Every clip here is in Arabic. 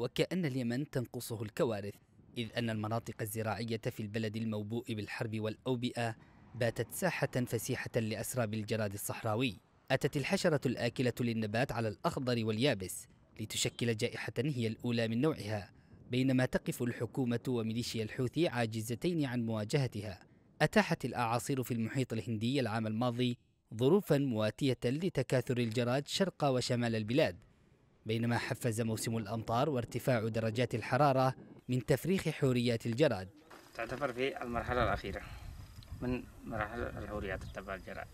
وكأن اليمن تنقصه الكوارث إذ أن المناطق الزراعية في البلد الموبوء بالحرب والأوبئة باتت ساحة فسيحة لأسراب الجراد الصحراوي أتت الحشرة الآكلة للنبات على الأخضر واليابس لتشكل جائحة هي الأولى من نوعها بينما تقف الحكومة وميليشيا الحوثي عاجزتين عن مواجهتها أتاحت الأعاصير في المحيط الهندي العام الماضي ظروفا مواتية لتكاثر الجراد شرق وشمال البلاد بينما حفز موسم الأمطار وارتفاع درجات الحرارة من تفريخ حوريات الجراد تعتبر في المرحلة الأخيرة من مراحل الحوريات تبع الجراد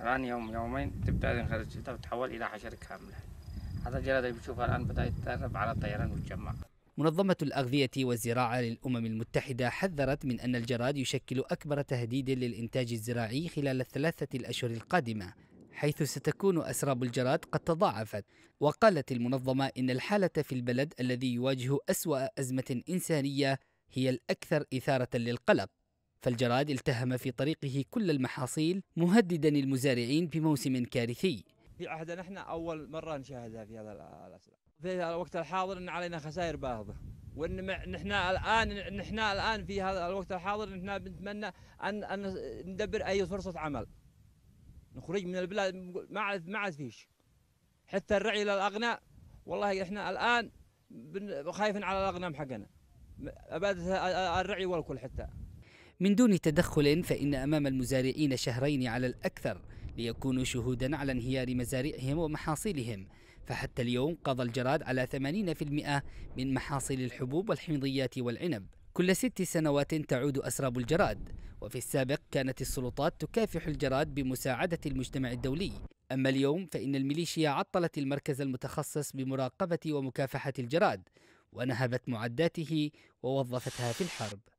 الآن يوم يومين تبدأ تنخرج وتتحول إلى حشرة كاملة هذا الجراد اللي بتشوفه الآن بدأ يتدرب على الطيران والجمع منظمة الأغذية والزراعة للأمم المتحدة حذرت من أن الجراد يشكل أكبر تهديد للإنتاج الزراعي خلال الثلاثة الأشهر القادمة حيث ستكون أسراب الجراد قد تضاعفت وقالت المنظمة إن الحالة في البلد الذي يواجه أسوأ أزمة إنسانية هي الأكثر إثارة للقلق فالجراد التهم في طريقه كل المحاصيل مهددا المزارعين بموسم كارثي في عهدنا نحن اول مره نشاهدها في هذا الاسلحه في الوقت الحاضر ان علينا خسائر باهظه وان نحن الان نحن الان في هذا الوقت الحاضر نحن بنتمنى ان ان ندبر اي فرصه عمل نخرج من البلاد ما عاد ما عاد فيش حتى الرعي للاغنام والله احنا الان خايفين على الاغنام حقنا ابادة الرعي والكل حتى من دون تدخل فإن أمام المزارعين شهرين على الأكثر ليكونوا شهودا على انهيار مزارعهم ومحاصيلهم فحتى اليوم قضى الجراد على 80% من محاصيل الحبوب والحمضيات والعنب كل ست سنوات تعود أسراب الجراد وفي السابق كانت السلطات تكافح الجراد بمساعدة المجتمع الدولي أما اليوم فإن الميليشيا عطلت المركز المتخصص بمراقبة ومكافحة الجراد ونهبت معداته ووظفتها في الحرب